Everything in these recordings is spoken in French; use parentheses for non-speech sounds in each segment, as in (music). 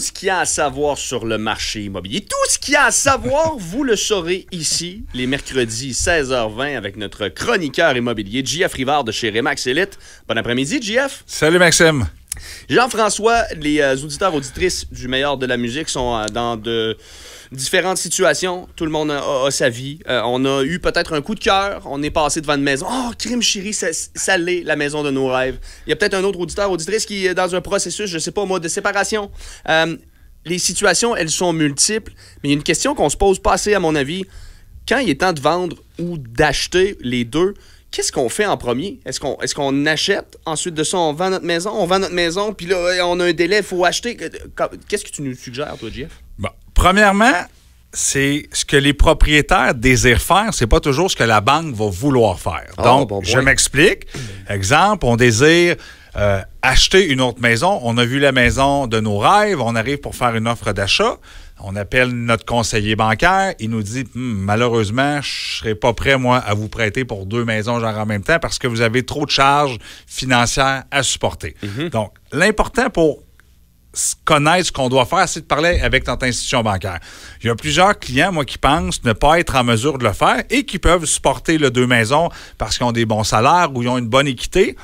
Tout ce qu'il y a à savoir sur le marché immobilier. Tout ce qu'il y a à savoir, (laughs) vous le saurez ici, les mercredis 16h20, avec notre chroniqueur immobilier, JF Rivard de chez Remax Elite. Bon après-midi, GF. Salut, Maxime. Jean-François, les euh, auditeurs, auditrices du meilleur de la musique sont euh, dans de différentes situations. Tout le monde a, sa vie. Euh, on a eu peut-être un coup de cœur. On est passé devant une maison. Oh, crime chérie, ça, ça l'est, la maison de nos rêves. Il y a peut-être un autre auditeur, auditrice qui est dans un processus, je sais pas moi, de séparation. les situations, elles sont multiples. Mais il y a une question qu'on se pose pas assez, à mon avis. Quand il est temps de vendre ou d'acheter les deux, qu'est-ce qu'on fait en premier? Est-ce qu'on est achète? Ensuite de ça, on vend notre maison? On vend notre maison, puis là, on a un délai, il faut acheter. Qu'est-ce que tu nous suggères, toi, Jeff? Bon. Premièrement, c'est ce que les propriétaires désirent faire, c'est pas toujours ce que la banque va vouloir faire. Ah, Donc, je m'explique. Exemple, on désire euh, acheter une autre maison. On a vu la maison de nos rêves, on arrive pour faire une offre d'achat. On appelle notre conseiller bancaire. Il nous dit hmm, malheureusement, je serai pas prêt moi à vous prêter pour deux maisons genre en même temps parce que vous avez trop de charges financières à supporter. Mhm. Donc, l'important pour connaître ce qu'on doit faire, c'est de parler avec notre institution bancaire. Il y a plusieurs clients, moi, qui pensent ne pas être en mesure de le faire et qui peuvent supporter le deux maisons parce qu'ils ont des bons salaires ou ils ont une bonne équité.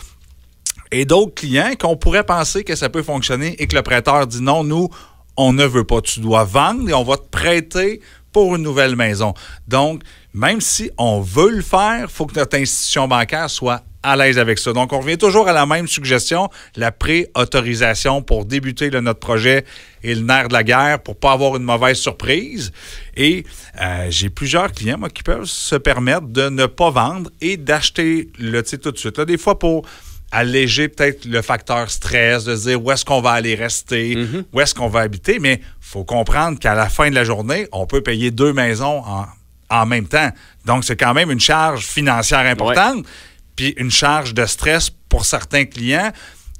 Et d'autres clients qu'on pourrait penser que ça peut fonctionner et que le prêteur dit non, nous, on ne veut pas, tu dois vendre et on va te prêter pour une nouvelle maison. Donc, même si on veut le faire, il faut que notre institution bancaire soit à l'aise avec ça. Donc, on revient toujours à la même suggestion, la pré-autorisation pour débuter de notre projet et le nerf de la guerre pour pas avoir une mauvaise surprise. Et euh, j'ai plusieurs clients moi, qui peuvent se permettre de ne pas vendre et d'acheter le titre tout de suite. des fois, pour alléger peut-être le facteur stress, de se dire où est-ce qu'on va aller rester, mhm. où est-ce qu'on va habiter, mais il faut comprendre qu'à la fin de la journée, on peut payer deux maisons en, même temps. Donc, c'est quand même une charge financière importante, puis une charge de stress pour certains clients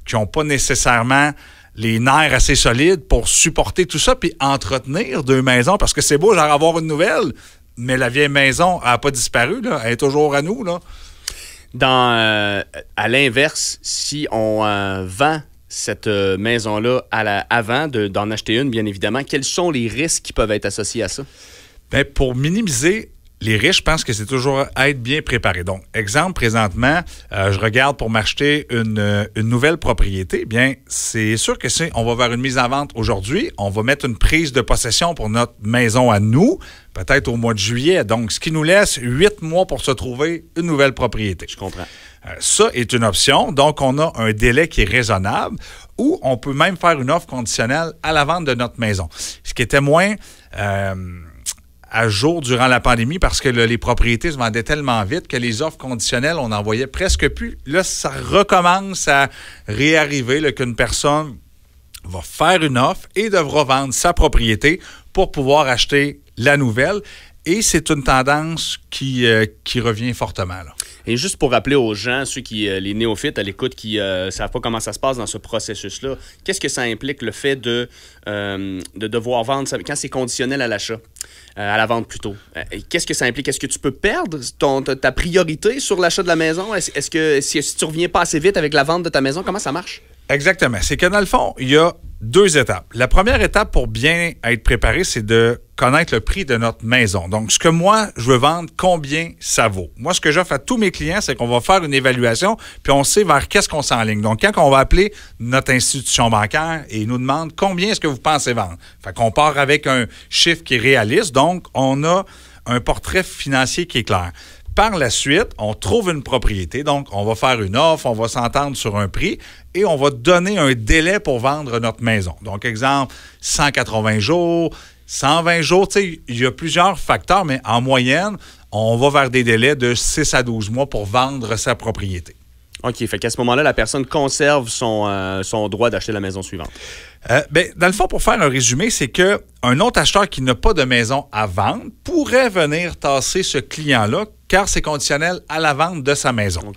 qui n'ont pas nécessairement les nerfs assez solides pour supporter tout ça, puis entretenir deux maisons, parce que c'est beau, genre avoir une nouvelle, mais la vieille maison n'a pas disparu, elle est toujours à nous. Là. Dans, euh, à l'inverse, si on euh, vend cette euh, maison-là à la, avant d'en acheter une, bien évidemment, quels sont les risques qui peuvent être associés à ça? Ben, pour minimiser les riches pensent que c'est toujours être bien préparé. Donc, exemple, présentement, euh, je regarde pour m'acheter euh, une, nouvelle propriété. Bien, c'est sûr que c'est, on va avoir une mise en vente aujourd'hui. On va mettre une prise de possession pour notre maison à nous, peut-être au mois de juillet. Donc, ce qui nous laisse huit mois pour se trouver une nouvelle propriété. Je comprends. Euh, ça est une option. Donc, on a un délai qui est raisonnable ou on peut même faire une offre conditionnelle à la vente de notre maison. Ce qui était moins à jour durant la pandémie parce que les propriétés se vendaient tellement vite que les offres conditionnelles, on n'en voyait presque plus. Là, ça recommence à réarriver qu'une personne va faire une offre et devra vendre sa propriété pour pouvoir acheter la nouvelle. Et c'est une tendance qui, euh, qui revient fortement. Et juste pour rappeler aux gens, ceux qui, euh, les néophytes à l'écoute, qui ne euh, savent pas comment ça se passe dans ce processus-là, qu'est-ce que ça implique le fait de, euh, devoir vendre, quand c'est conditionnel à l'achat, à la vente plutôt? qu'est-ce que ça implique? Est-ce que tu peux perdre ton, ta priorité sur l'achat de la maison? Est-ce, que si, si tu reviens pas assez vite avec la vente de ta maison, comment ça marche? Exactement. C'est que dans le fond, il y a deux étapes. La première étape pour bien être préparé, c'est de connaître le prix de notre maison. Donc, ce que moi, je veux vendre, combien ça vaut. Moi, ce que j'offre à tous mes clients, c'est qu'on va faire une évaluation, puis on sait vers qu'est-ce qu'on s'enligne. Donc, quand on va appeler notre institution bancaire et nous demande combien est-ce que vous pensez vendre, fait qu'on part avec un chiffre qui est réaliste, donc on a un portrait financier qui est clair. Par la suite, on trouve une propriété, donc on va faire une offre, on va s'entendre sur un prix et on va donner un délai pour vendre notre maison. Donc, exemple, 180 jours, 120 jours, Tu sais, il y a plusieurs facteurs, mais en moyenne, on va vers des délais de 6 à 12 mois pour vendre sa propriété. OK, fait qu'à ce moment-là, la personne conserve son, euh, son droit d'acheter la maison suivante. Euh, ben, dans le fond, pour faire un résumé, c'est que un autre acheteur qui n'a pas de maison à vendre pourrait venir tasser ce client-là car c'est conditionnel à la vente de sa maison.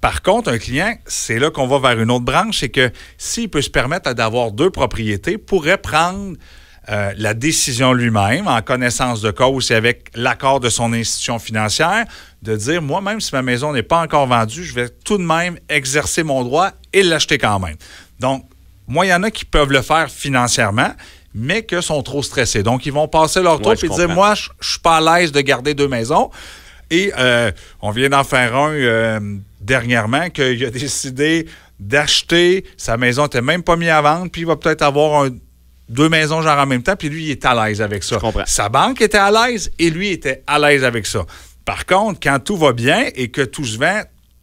Par contre, un client, c'est là qu'on va vers une autre branche, c'est que s'il peut se permettre d'avoir deux propriétés, pourrait prendre euh, la décision lui-même, en connaissance de cause et avec l'accord de son institution financière, de dire moi, même si ma maison n'est pas encore vendue, je vais tout de même exercer mon droit et l'acheter quand même. Donc, moi, il y en a qui peuvent le faire financièrement, mais qui sont trop stressés. Donc, ils vont passer leur tour et dire moi, je suis pas à l'aise de garder deux maisons. Et euh, on vient d'en faire un euh, dernièrement qu'il a décidé d'acheter. Sa maison n'était même pas mise à vendre, puis il va peut-être avoir deux maisons genre en même temps, puis lui, il est à l'aise avec ça. Sa banque était à l'aise et lui était à l'aise avec ça. Par contre, quand tout va bien et que tout se vend,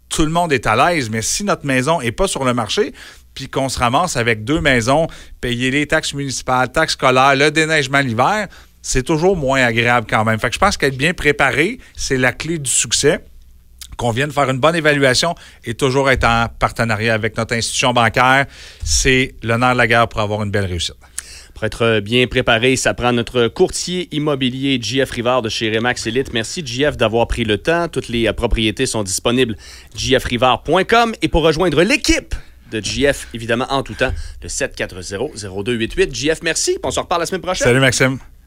tout le monde est à l'aise, mais si notre maison n'est pas sur le marché, puis qu'on se ramasse avec deux maisons, payer les taxes municipales, taxes scolaires, le déneigement l'hiver, c'est toujours moins agréable quand même. Fait je pense qu'être bien préparé, c'est la clé du succès qu'on vienne faire une bonne évaluation et toujours être en partenariat avec notre institution bancaire, c'est l'honneur de la guerre pour avoir une belle réussite. Pour être bien préparé, ça prend notre courtier immobilier JF Rivard de chez Remax Elite. Merci JF d'avoir pris le temps. Toutes les euh, propriétés sont disponibles jfrivard.com et pour rejoindre l'équipe de JF, évidemment en tout temps, le 740-0288. JF, merci. On se reparle la semaine prochaine. Salut Maxime.